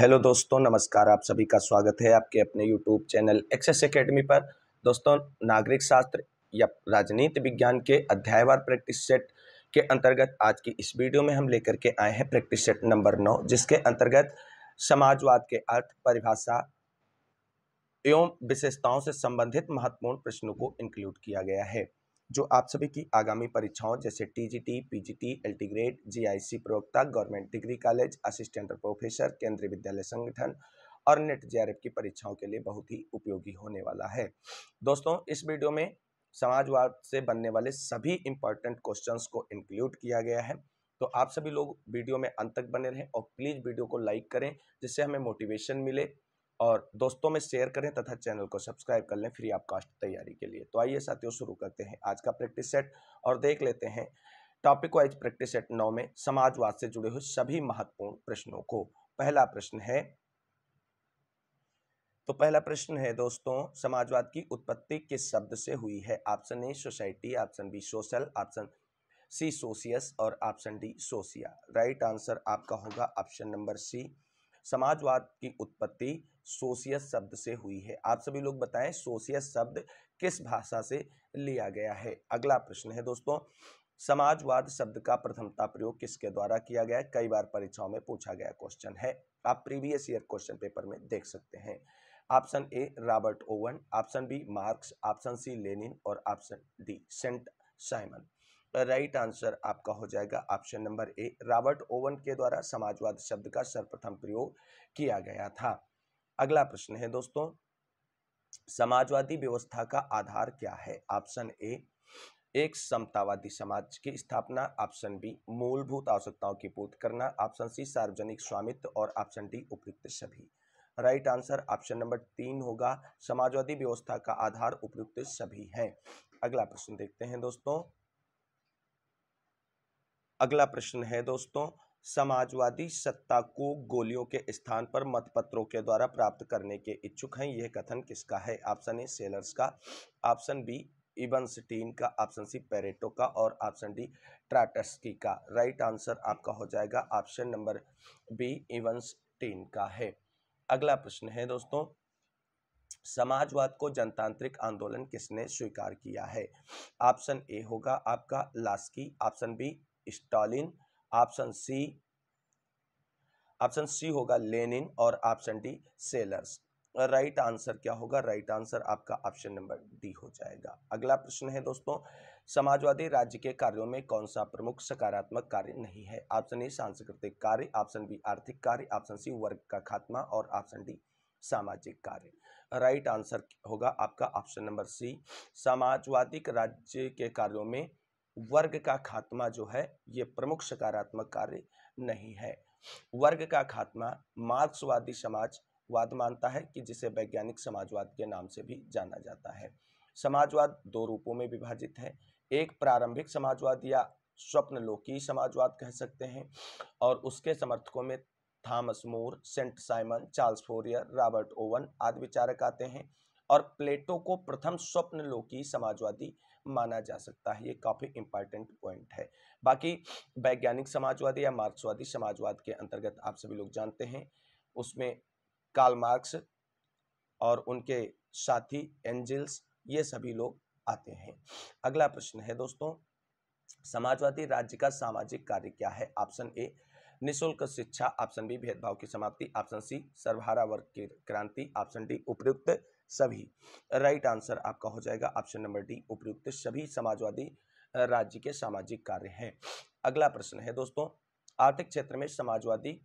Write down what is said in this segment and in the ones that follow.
hello दोस्तों नमस्कार आप सभी का स्वागत है आपके अपने यूट्यूब चैनल एक्सेस एकेडमी पर दोस्तों नागरिक शास्त्र या राजनीति विज्ञान के अध्यायवार प्रैक्टिस सेट के अंतर्गत आज की इस वीडियो में हम लेकर के आए हैं प्रैक्टिस सेट नंबर नौ जिसके अंतर्गत समाजवाद के अर्थ परिभाषा एवं विशेषताओं से संबंधित महत्वपूर्ण प्रश्नों को इंक्लूड किया गया है जो आप सभी की आगामी परीक्षाओं जैसे TGT, PGT, LT grade GIC प्रवक्ता government degree college assistant professor केंद्रीय विद्यालय संगठन और नेट जे की परीक्षाओं के लिए बहुत ही उपयोगी होने वाला है दोस्तों इस वीडियो में समाजवाद से बनने वाले सभी इंपॉर्टेंट क्वेश्चन को इंक्लूड किया गया है तो आप सभी लोग वीडियो में अंत तक बने रहें और प्लीज़ वीडियो को लाइक करें जिससे हमें मोटिवेशन मिले और दोस्तों में शेयर करें तथा चैनल को सब्सक्राइब कर लें फ्री आप कास्ट तैयारी के लिए तो आइए साथियों शुरू करते हैं आज का प्रैक्टिस सेट और देख लेते हैं टॉपिक वाइज प्रैक्टिस सेट नौ में समाजवाद से जुड़े हुए सभी महत्वपूर्ण प्रश्नों को पहला प्रश्न है तो पहला प्रश्न है दोस्तों समाजवाद की उत्पत्ति किस शब्द से हुई है option A society option B social option C सोशियस और ऑप्शन डी सोशिया राइट आंसर आपका होगा ऑप्शन नंबर सी समाजवाद की उत्पत्ति सोशियस शब्द से हुई है आप सभी लोग बताएं सोशियस शब्द किस भाषा से लिया गया है अगला प्रश्न है दोस्तों समाजवाद शब्द का प्रथमता प्रयोग किसके द्वारा किया गया कई बार परीक्षाओं में पूछा गया क्वेश्चन है आप प्रीवियस ईयर क्वेश्चन पेपर में देख सकते हैं option A Robert Owen option B Marx option C Lenin और option D Saint Simon right answer आपका हो जाएगा option number A Robert Owen के द्वारा समाजवाद शब्द का सर्वप्रथम प्रयोग किया गया था अगला प्रश्न है दोस्तों समाजवादी व्यवस्था का आधार क्या है ऑप्शन ए एक समतावादी समाज की स्थापना ऑप्शन बी मूलभूत आवश्यकताओं की पूर्ति करना ऑप्शन सी सार्वजनिक स्वामित्व और ऑप्शन डी उपयुक्त सभी राइट आंसर ऑप्शन नंबर तीन होगा समाजवादी व्यवस्था का आधार उपयुक्त सभी है अगला प्रश्न देखते हैं दोस्तों अगला प्रश्न है दोस्तों समाजवादी सत्ता को गोलियों के स्थान पर मतपत्रों के द्वारा प्राप्त करने के इच्छुक हैं यह कथन किसका है ऑप्शन ए सेलर्स का ऑप्शन बी इबन का ऑप्शन सी पेरेटो का और ऑप्शन डी ट्राटस्की का राइट आंसर आपका हो जाएगा option number B Ebenstein का है अगला प्रश्न है दोस्तों समाजवाद को जनतांत्रिक आंदोलन किसने स्वीकार किया है ऑप्शन ए होगा आपका Laski option B Stalin option C option C होगा लेनिन और option D Sellers right answer क्या होगा राइट आंसर आपका ऑप्शन नंबर डी हो जाएगा अगला प्रश्न है दोस्तों समाजवादी राज्य के कार्यों में कौन सा प्रमुख सकारात्मक कार्य नहीं है ऑप्शन ए सांस्कृतिक कार्य ऑप्शन बी आर्थिक कार्य ऑप्शन सी वर्ग का खात्मा और ऑप्शन डी सामाजिक कार्य राइट आंसर होगा आपका ऑप्शन नंबर सी समाजवादी राज्य के कार्यों में वर्ग का खात्मा जो है ये प्रमुख सकारात्मक कार्य नहीं है वर्ग का खात्मा मार्क्सवादी समाज वाद मानता है कि जिसे वैज्ञानिक समाजवाद के नाम से भी जाना जाता है समाजवाद दो रूपों में विभाजित है एक प्रारंभिक समाजवाद या स्वप्न समाजवाद कह सकते हैं और उसके समर्थकों में Thomas More Saint Simon Charles Fourier Robert Owen आदि विचारक आते हैं और प्लेटो को प्रथम स्वप्न समाजवादी माना जा सकता है ये काफ़ी इंपॉर्टेंट पॉइंट है बाकी वैज्ञानिक समाजवादी या मार्क्सवादी समाजवाद के अंतर्गत आप सभी लोग जानते हैं उसमें कार्ल मार्क्स और उनके साथी एंजल्स ये सभी लोग आते हैं अगला प्रश्न है दोस्तों समाजवादी राज्य का सामाजिक कार्य क्या है ऑप्शन ए निशुल्क शिक्षा ऑप्शन बी भेदभाव की समाप्ति ऑप्शन सी सर्वहारा वर्ग की क्रांति ऑप्शन डी उपयुक्त सभी राइट आंसर आपका हो जाएगा ऑप्शन नंबर डी उपयुक्त सभी समाजवादी राज्य के सामाजिक कार्य हैं अगला प्रश्न है दोस्तों आर्थिक क्षेत्र में समाजवादी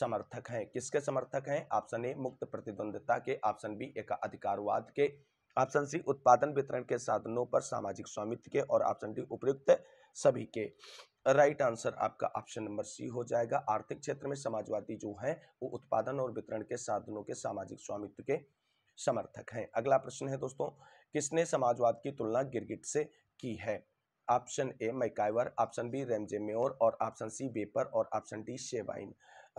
समर्थक हैं किसके समर्थक हैं ऑप्शन ए मुक्त प्रतिद्वंदता के ऑप्शन बी एक अधिकारवाद के ऑप्शन सी उत्पादन वितरण के साधनों पर सामाजिक स्वामित्व के और ऑप्शन डी उपयुक्त सभी के राइट आंसर आपका ऑप्शन नंबर सी हो जाएगा आर्थिक क्षेत्र में समाजवादी जो है वो उत्पादन और वितरण के साधनों के सामाजिक स्वामित्व के समर्थक हैं अगला प्रश्न है दोस्तों किसने समाजवाद की तुलना गिरगिट से की है option A MacIver option B Ramsay Muir और ऑप्शन सी बेपर और ऑप्शन डी शेवाइन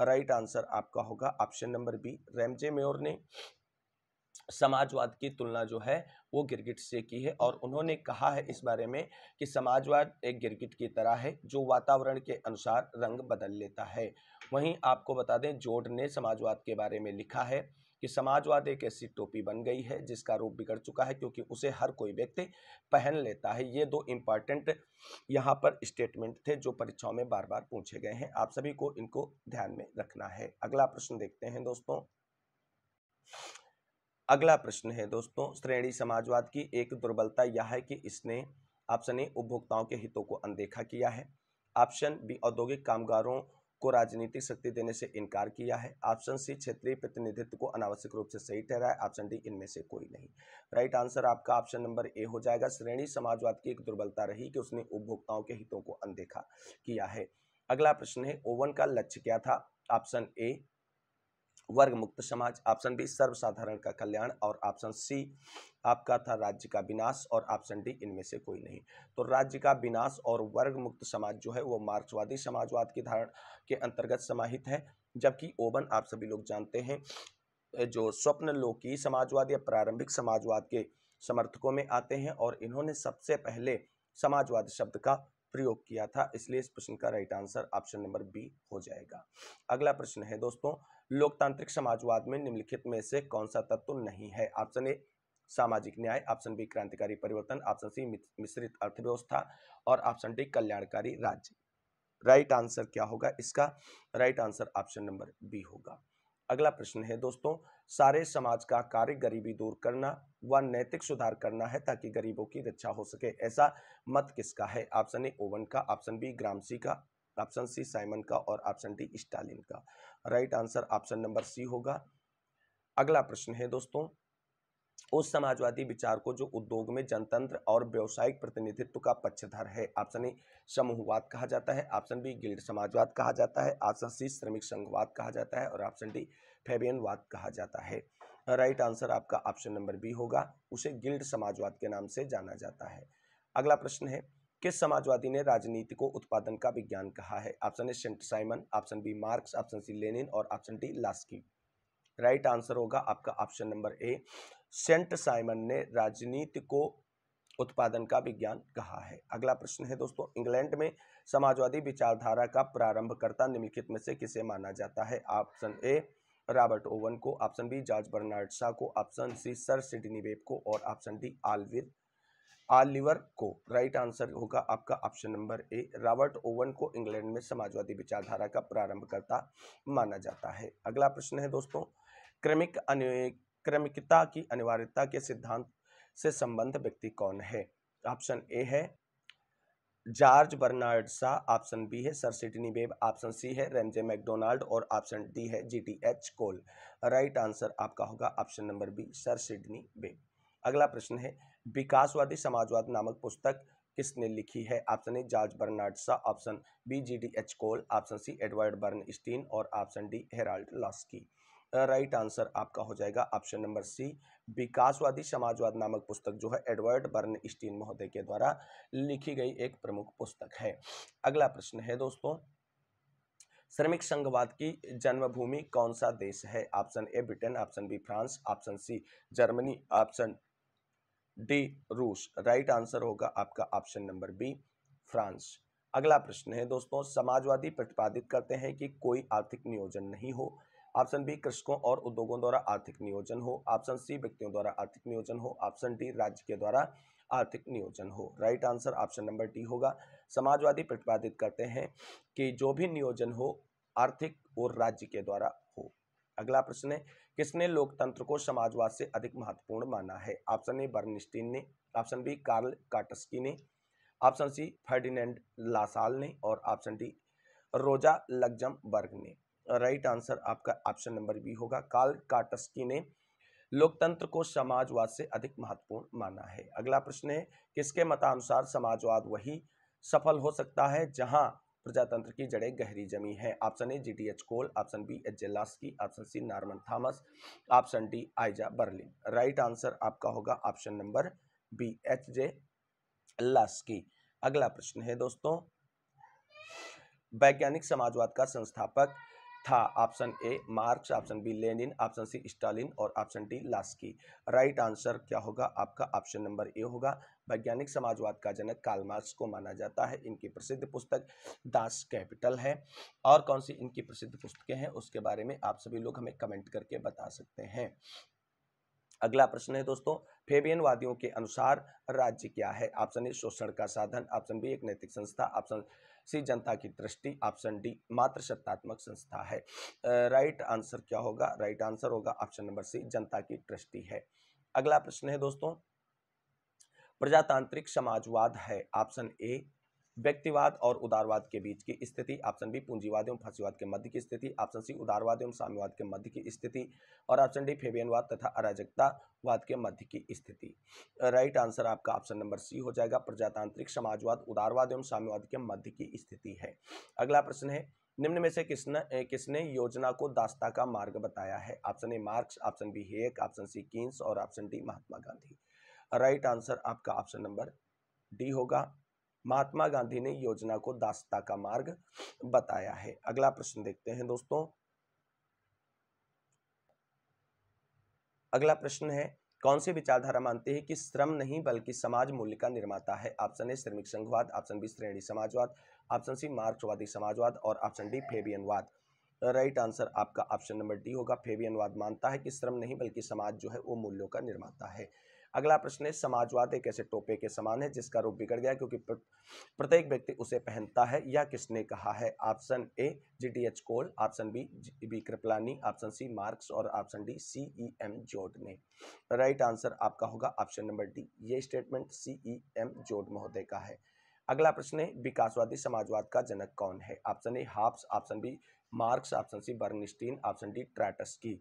राइट आंसर आपका होगा option number B Ramsay Muir ने समाजवाद की तुलना जो है वो गिरगिट से की है और उन्होंने कहा है इस बारे में कि समाजवाद एक गिरगिट की तरह है जो वातावरण के अनुसार रंग बदल लेता है वहीं आपको बता दें जोड ने समाजवाद के बारे में लिखा है कि समाजवाद एक ऐसी टोपी बन गई है जिसका रूप बिगड़ चुका है क्योंकि उसे हर कोई व्यक्ति पहन लेता है ये दो इम्पॉर्टेंट यहाँ पर स्टेटमेंट थे जो परीक्षाओं में बार बार पूछे गए हैं आप सभी को इनको ध्यान में रखना है अगला प्रश्न देखते हैं दोस्तों अगला प्रश्न है दोस्तों श्रेणी समाजवाद की एक दुर्बलता यह है कि इसने ऑप्शन ए उपभोक्ताओं के हितों को अनदेखा किया है ऑप्शन बी औद्योगिक कामगारों को राजनीतिक शक्ति देने से इनकार किया है ऑप्शन सी क्षेत्रीय प्रतिनिधित्व को अनावश्यक रूप से सही ठहरा है ऑप्शन डी इनमें से कोई नहीं राइट आंसर आपका ऑप्शन नंबर ए हो जाएगा श्रेणी समाजवाद की एक दुर्बलता रही कि उसने उपभोक्ताओं के हितों को अनदेखा किया है अगला प्रश्न है ओवन का लक्ष्य क्या था ऑप्शन ए वर्ग मुक्त समाज ऑप्शन बी सर्वसाधारण का कल्याण और ऑप्शन सी आपका था राज्य का विनाश और ऑप्शन डी इनमें से कोई नहीं तो राज्य का विनाश और वर्ग मुक्त समाज जो है वो मार्क्सवादी समाजवाद की धारण के अंतर्गत समाहित है जबकि ओबन आप सभी लोग जानते हैं जो स्वप्न लोकी समाजवाद या प्रारंभिक समाजवाद के समर्थकों में आते हैं और इन्होंने सबसे पहले समाजवाद शब्द का प्रयोग किया था इसलिए इस प्रश्न का right answer option number B हो जाएगा अगला प्रश्न है दोस्तों लोकतांत्रिक समाजवाद में निम्नलिखित में से कौन सा तत्व तो नहीं है ऑप्शन ए सामाजिक न्याय ऑप्शन बी क्रांतिकारी परिवर्तन ऑप्शन सी मिश्रित अर्थव्यवस्था और ऑप्शन डी कल्याणकारी राज्य राइट आंसर क्या होगा इसका right answer option number B होगा अगला प्रश्न है दोस्तों सारे समाज का कार्य गरीबी दूर करना व नैतिक सुधार करना है ताकि गरीबों की रक्षा हो सके ऐसा मत किसका है ऑप्शन ए ओवन का ऑप्शन बी ग्रामसी का ऑप्शन सी साइमन का और ऑप्शन डी स्टालिन का right answer option number C होगा अगला प्रश्न है दोस्तों उस समाजवादी विचार को जो उद्योग में जनतंत्र और व्यवसायिक प्रतिनिधित्व का पक्षधर है ऑप्शन ए समूहवाद कहा जाता है ऑप्शन बी गिल्ड समाजवाद कहा जाता है ऑप्शन सी श्रमिक संघवाद कहा जाता है और ऑप्शन डी फेबियन वाद कहा जाता है राइट आंसर आपका ऑप्शन नंबर बी होगा उसे गिल्ड समाजवाद के नाम से जाना जाता है अगला प्रश्न है किस समाजवादी ने राजनीति को उत्पादन का विज्ञान कहा है option A Saint Simon option B Marx option C Lenin और option D Laski right answer होगा आपका option number A Saint Simon ने राजनीति को उत्पादन का विज्ञान कहा है अगला प्रश्न है दोस्तों इंग्लैंड में समाजवादी विचारधारा का प्रारंभकर्ता निम्नलिखित में से किसे माना जाता है ऑप्शन ए रॉबर्ट ओवन को option B George Bernard Shaw को option C sir Sidney Webb को और ऑप्शन डी आलविर आलिवर को राइट आंसर होगा आपका option number A Robert Owen को इंग्लैंड में समाजवादी विचारधारा का प्रारंभकर्ता माना जाता है अगला प्रश्न है दोस्तों क्रमिक क्रमिकता की अनिवार्यता के सिद्धांत से संबंध व्यक्ति कौन है ऑप्शन ए है George Bernard Shaw option B है sir Sidney Webb option C है रेमजे मैकडोनाल्ड और ऑप्शन डी है G T H Cole right answer आपका होगा option number B sir Sidney Webb अगला प्रश्न है विकासवादी समाजवाद नामक पुस्तक किसने लिखी है option A George Bernard Shaw option B G D H Cole option C Edward Bernstein और option D Harold Laski right answer आपका हो जाएगा ऑप्शन नंबर सी विकासवादी समाजवाद नामक पुस्तक जो है एडवर्ड बर्न स्टीन महोदय के द्वारा लिखी गई एक प्रमुख पुस्तक है अगला प्रश्न है दोस्तों श्रमिक संघवाद की जन्मभूमि कौन सा देश है option A Britain option B France option C Germany option D रूस राइट आंसर होगा आपका ऑप्शन नंबर बी फ्रांस अगला प्रश्न है दोस्तों समाजवादी प्रतिपादित करते हैं कि कोई आर्थिक नियोजन नहीं हो ऑप्शन बी कृषकों और उद्योगों द्वारा आर्थिक नियोजन हो ऑप्शन सी व्यक्तियों द्वारा आर्थिक नियोजन हो ऑप्शन डी राज्य के द्वारा आर्थिक नियोजन हो right answer option number D होगा समाजवादी प्रतिपादित करते हैं कि जो भी नियोजन हो आर्थिक और राज्य के द्वारा हो अगला प्रश्न है किसने लोकतंत्र को समाजवाद से अधिक महत्वपूर्ण माना है ऑप्शन ए बर्निस्टीन ने ऑप्शन बी कार्ल काटस्की ने ऑप्शन सी फर्डिनेंड लासाल ने और ऑप्शन डी रोजा लग्जम ने राइट आंसर आपका ऑप्शन नंबर बी होगा कार्ल काटस्की ने लोकतंत्र को समाजवाद से अधिक महत्वपूर्ण माना है अगला प्रश्न है किसके मतानुसार समाजवाद वही सफल हो सकता है जहां प्रजातंत्र की जड़ें गहरी जमी है option A G T H Cole option B H J Laski option C Norman Thomas option D Isaiah Berlin right answer आपका होगा option number B H J Laski अगला प्रश्न है दोस्तों वैज्ञानिक समाजवाद का संस्थापक था option A Marx option B Lenin option C Stalin और option D Laski right answer क्या होगा आपका ऑप्शन नंबर ए होगा वैज्ञानिक समाजवाद का जनक काल मार्क्स को माना जाता है इनकी प्रसिद्ध पुस्तक दास कैपिटल है और कौन सी इनकी प्रसिद्ध पुस्तकें हैं उसके बारे में आप सभी लोग हमें कमेंट करके बता सकते हैं अगला प्रश्न है दोस्तों फेबियन वादियों के अनुसार राज्य क्या है ऑप्शन ए शोषण का साधन ऑप्शन बी एक नैतिक संस्था ऑप्शन सी जनता की दृष्टि ऑप्शन डी मात्र सत्तात्मक संस्था है राइट आंसर क्या होगा राइट आंसर होगा ऑप्शन नंबर सी जनता की दृष्टि है अगला प्रश्न है दोस्तों प्रजातांत्रिक समाजवाद है ऑप्शन ए व्यक्तिवाद और उदारवाद के बीच की स्थिति ऑप्शन बी पूंजीवाद एवं फांसीवाद के मध्य की स्थिति ऑप्शन सी उदारवाद एवं साम्यवाद के मध्य की स्थिति और ऑप्शन डी फेबियनवाद तथा अराजकतावाद के मध्य की स्थिति राइट आंसर आपका ऑप्शन नंबर सी हो जाएगा प्रजातांत्रिक समाजवाद उदारवाद एवं साम्यवाद के मध्य की स्थिति है अगला प्रश्न है निम्न में से किसने किसने योजना को दास्ता का मार्ग बताया है option A Marx option B हेक ऑप्शन सी कीन्स और option D Mahatma Gandhi right answer आपका ऑप्शन नंबर डी होगा महात्मा गांधी ने योजना को दासता का मार्ग बताया है अगला प्रश्न देखते हैं दोस्तों अगला प्रश्न है कौन सी विचारधारा मानते हैं कि श्रम नहीं बल्कि समाज मूल्य का निर्माता है ऑप्शन ए श्रमिक संघवाद ऑप्शन बी श्रेणी समाजवाद ऑप्शन सी मार्क्सवादी समाजवाद और ऑप्शन डी फेबियनवाद राइट आंसर आपका ऑप्शन नंबर डी होगा फेबियनवाद मानता है कि श्रम नहीं बल्कि समाज जो है वो मूल्यों का निर्माता है अगला प्रश्न है समाजवाद एक ऐसे टोपे के समान है जिसका रूप बिगड़ गया क्योंकि प्रत्येक व्यक्ति उसे पहनता है या किसने कहा है option A G D H Cole option B B Kripalani option C Marx और option D C E M Joad ने राइट आंसर आपका होगा ऑप्शन नंबर डी ये statement C E M Joad महोदय का है अगला प्रश्न है विकासवादी समाजवाद का जनक कौन है option A Hobbes option B Marx option C Bernstein option D Trotsky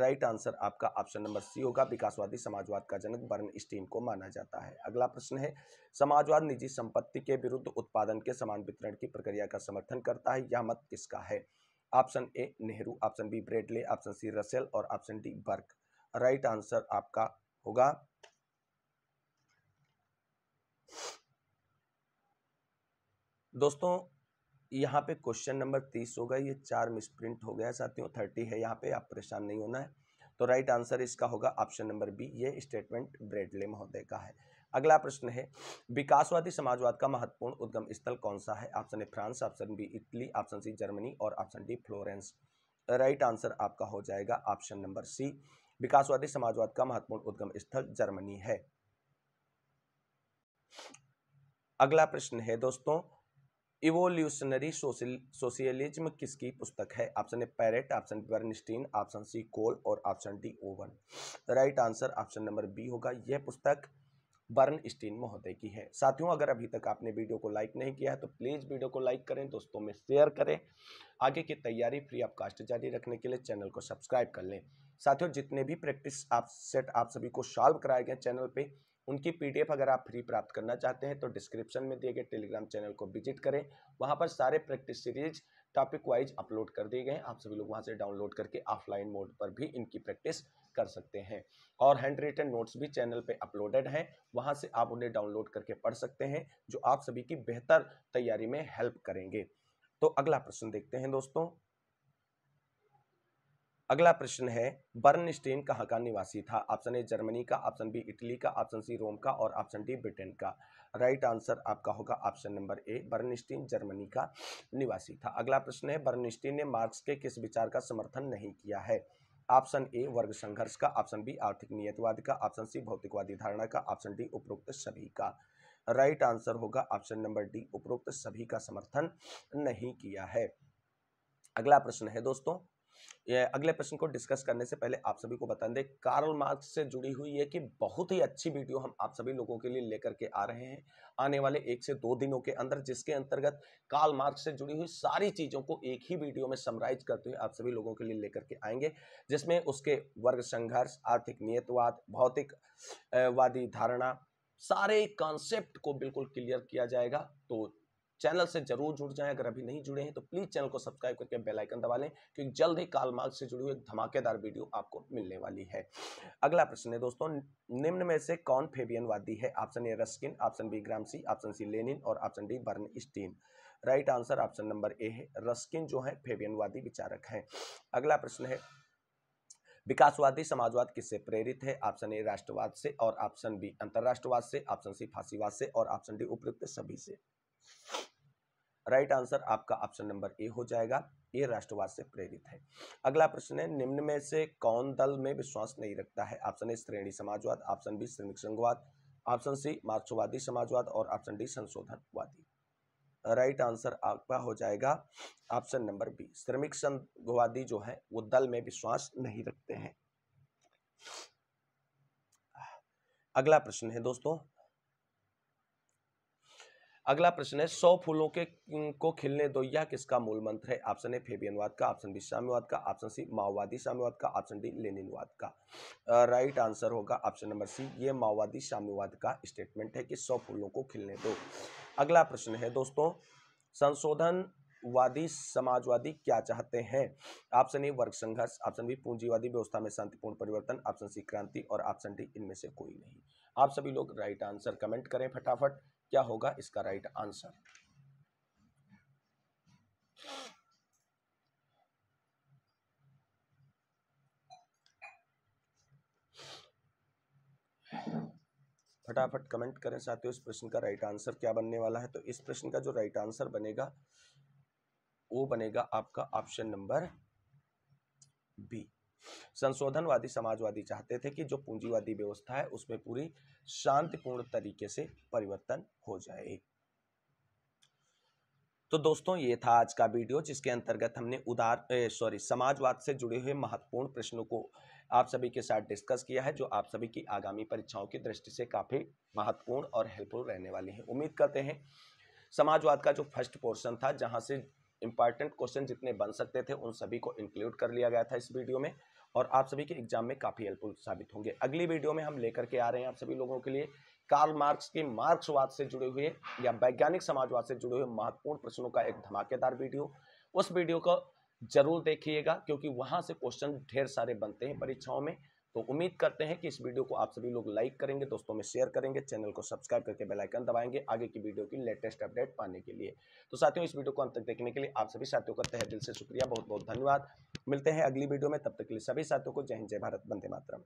right answer आपका ऑप्शन नंबर सी होगा विकासवादी समाजवाद का जनक बर्निस्टीन को माना जाता है अगला प्रश्न है समाजवाद निजी संपत्ति के विरुद्ध उत्पादन के समान वितरण की प्रक्रिया का समर्थन करता है यह मत किसका है option A Nehru option B Bradley option C Russell और option D Burke right answer आपका होगा दोस्तों यहाँ पे क्वेश्चन नंबर तीस होगा ये चार मिस प्रिंट हो गया साथियों थर्टी है यहाँ पे आप परेशान नहीं होना है तो राइट आंसर इसका होगा ऑप्शन नंबर बी ये स्टेटमेंट ब्रेडले महोदय का है अगला प्रश्न है विकासवादी समाजवाद का महत्वपूर्ण उद्गम स्थल कौन सा है option A France option B Italy option C Germany और option D Florence right answer आपका हो जाएगा ऑप्शन नंबर सी विकासवादी समाजवाद का महत्वपूर्ण उद्गम स्थल जर्मनी है अगला प्रश्न है दोस्तों इवोल्यूशनरी सोशलिज्म किसकी पुस्तक है option A Pareto option Bernstein option C Cole और option D Owen right answer option number B होगा यह पुस्तक बर्न स्टीन महोदय की है साथियों अगर अभी तक आपने वीडियो को लाइक नहीं किया है तो प्लीज़ वीडियो को लाइक करें दोस्तों में शेयर करें आगे की तैयारी फ्री ऑफ कास्ट जारी रखने के लिए चैनल को सब्सक्राइब कर लें साथियों जितने भी प्रैक्टिस आप सेट आप सभी को सॉल्व कराए गए चैनल पे उनकी पीडीएफ अगर आप फ्री प्राप्त करना चाहते हैं तो डिस्क्रिप्शन में दिए गए टेलीग्राम चैनल को विजिट करें वहाँ पर सारे practice series topic wise upload कर दिए गए हैं आप सभी लोग वहाँ से डाउनलोड करके ऑफलाइन मोड पर भी इनकी प्रैक्टिस कर सकते हैं और हैंड रिटन नोट्स भी चैनल पे अपलोडेड हैं वहाँ से आप उन्हें डाउनलोड करके पढ़ सकते हैं जो आप सभी की बेहतर तैयारी में हेल्प करेंगे तो अगला प्रश्न देखते हैं दोस्तों अगला प्रश्न है बर्नस्टेन कहाँ का निवासी था ऑप्शन ए जर्मनी का ऑप्शन बी इटली का ऑप्शन सी रोम का और ऑप्शन डी ब्रिटेन का राइट आंसर आपका होगा option number A Bernstein Germany का निवासी था अगला प्रश्न है बर्नस्टीन ने मार्क्स के किस विचार का समर्थन नहीं किया है ऑप्शन ए वर्ग संघर्ष का ऑप्शन बी आर्थिक नियतवाद का ऑप्शन सी भौतिकवादी धारणा का ऑप्शन डी उपरोक्त सभी का राइट आंसर होगा ऑप्शन नंबर डी उपरोक्त सभी का समर्थन नहीं किया है अगला प्रश्न है दोस्तों ये अगले प्रश्न को डिस्कस करने से पहले आप सभी को बता दें कार्ल मार्क्स से जुड़ी हुई है कि बहुत ही अच्छी वीडियो हम आप सभी लोगों के लिए लेकर के आ रहे हैं आने वाले एक से दो दिनों के अंदर जिसके अंतर्गत कार्ल मार्क्स से जुड़ी हुई सारी चीज़ों को एक ही वीडियो में समराइज करते हुए आप सभी लोगों के लिए लेकर के आएंगे जिसमें उसके वर्ग संघर्ष आर्थिक नियतवाद भौतिक वादी धारणा सारे कॉन्सेप्ट को बिल्कुल क्लियर किया जाएगा तो चैनल से जरूर जुड़ जाएं अगर अभी नहीं जुड़े हैं तो प्लीज़ चैनल को सब्सक्राइब करके बेल आइकन दबा लें क्योंकि जल्द ही काल मार्ग से जुड़ी हुई धमाकेदार वीडियो आपको मिलने वाली है अगला प्रश्न है दोस्तों निम्न में से कौन फेबियन वादी है option A Ruskin option B Gramsci option C Lenin और option D Bernstein right answer option number A है रस्किन जो है फेबियनवादी विचारक है अगला प्रश्न है विकासवादी समाजवाद किससे प्रेरित है ऑप्शन ए राष्ट्रवाद से और ऑप्शन बी अंतर्राष्ट्रवाद से ऑप्शन सी फांसीवाद से और ऑप्शन डी उपयुक्त सभी से राइट आंसर आपका ऑप्शन नंबर ए हो जाएगा ये राष्ट्रवाद से प्रेरित है अगला प्रश्न है निम्न में से कौन दल में विश्वास नहीं रखता है ऑप्शन ए श्रेणी समाजवाद ऑप्शन बी श्रमिक संघवाद ऑप्शन सी मार्क्सवादी समाजवाद और ऑप्शन डी संशोधनवादी राइट आंसर आपका हो जाएगा ऑप्शन नंबर बी श्रमिक संघवादी जो है वो दल में विश्वास नहीं रखते हैं अगला प्रश्न है दोस्तों अगला प्रश्न है सौ फूलों के को खिलने दो यह किसका मूल मंत्र है ऑप्शन ए फेबियनवाद का ऑप्शन बी साम्यवाद का ऑप्शन सी माओवादी साम्यवाद का ऑप्शन डी लेनिनवाद का राइट आंसर होगा ऑप्शन नंबर सी ये माओवादी साम्यवाद का स्टेटमेंट है कि सौ फूलों को खिलने दो अगला प्रश्न है दोस्तों संशोधन वादी समाजवादी क्या चाहते हैं ऑप्शन ए वर्ग संघर्ष ऑप्शन बी पूंजीवादी व्यवस्था में शांतिपूर्ण परिवर्तन ऑप्शन सी क्रांति और ऑप्शन डी इनमें से कोई नहीं आप सभी लोग राइट आंसर कमेंट करें फटाफट क्या होगा इसका राइट आंसर फटाफट कमेंट करें साथियों इस प्रश्न का राइट आंसर क्या बनने वाला है तो इस प्रश्न का जो राइट आंसर बनेगा वो बनेगा आपका ऑप्शन नंबर बी संशोधनवादी समाजवादी चाहते थे कि जो पूंजीवादी व्यवस्था है उसमें पूरी शांतिपूर्ण तरीके से परिवर्तन हो जाए तो दोस्तों ये था आज का वीडियो जिसके अंतर्गत हमने उदार सॉरी समाजवाद से जुड़े हुए महत्वपूर्ण प्रश्नों को आप सभी के साथ डिस्कस किया है जो आप सभी की आगामी परीक्षाओं की दृष्टि से काफ़ी महत्वपूर्ण और हेल्पफुल रहने वाली हैं उम्मीद करते हैं समाजवाद का जो फर्स्ट पोर्शन था जहाँ से इंपॉर्टेंट क्वेश्चन जितने बन सकते थे उन सभी को इंक्लूड कर लिया गया था इस वीडियो में और आप सभी के एग्जाम में काफ़ी हेल्पफुल साबित होंगे अगली वीडियो में हम लेकर के आ रहे हैं आप सभी लोगों के लिए कार्ल मार्क्स के मार्क्सवाद से जुड़े हुए या वैज्ञानिक समाजवाद से जुड़े हुए महत्वपूर्ण प्रश्नों का एक धमाकेदार वीडियो उस वीडियो को जरूर देखिएगा क्योंकि वहां से क्वेश्चन ढेर सारे बनते हैं परीक्षाओं में तो उम्मीद करते हैं कि इस वीडियो को आप सभी लोग लाइक करेंगे दोस्तों में शेयर करेंगे चैनल को सब्सक्राइब करके बेल आइकन दबाएंगे आगे की वीडियो की लेटेस्ट अपडेट पाने के लिए तो साथियों इस वीडियो को अंत तक देखने के लिए आप सभी साथियों का तहे दिल से शुक्रिया बहुत बहुत धन्यवाद मिलते हैं अगली वीडियो में तब तक के लिए सभी साथियों को जय हिंद जय भारत वंदे मातरम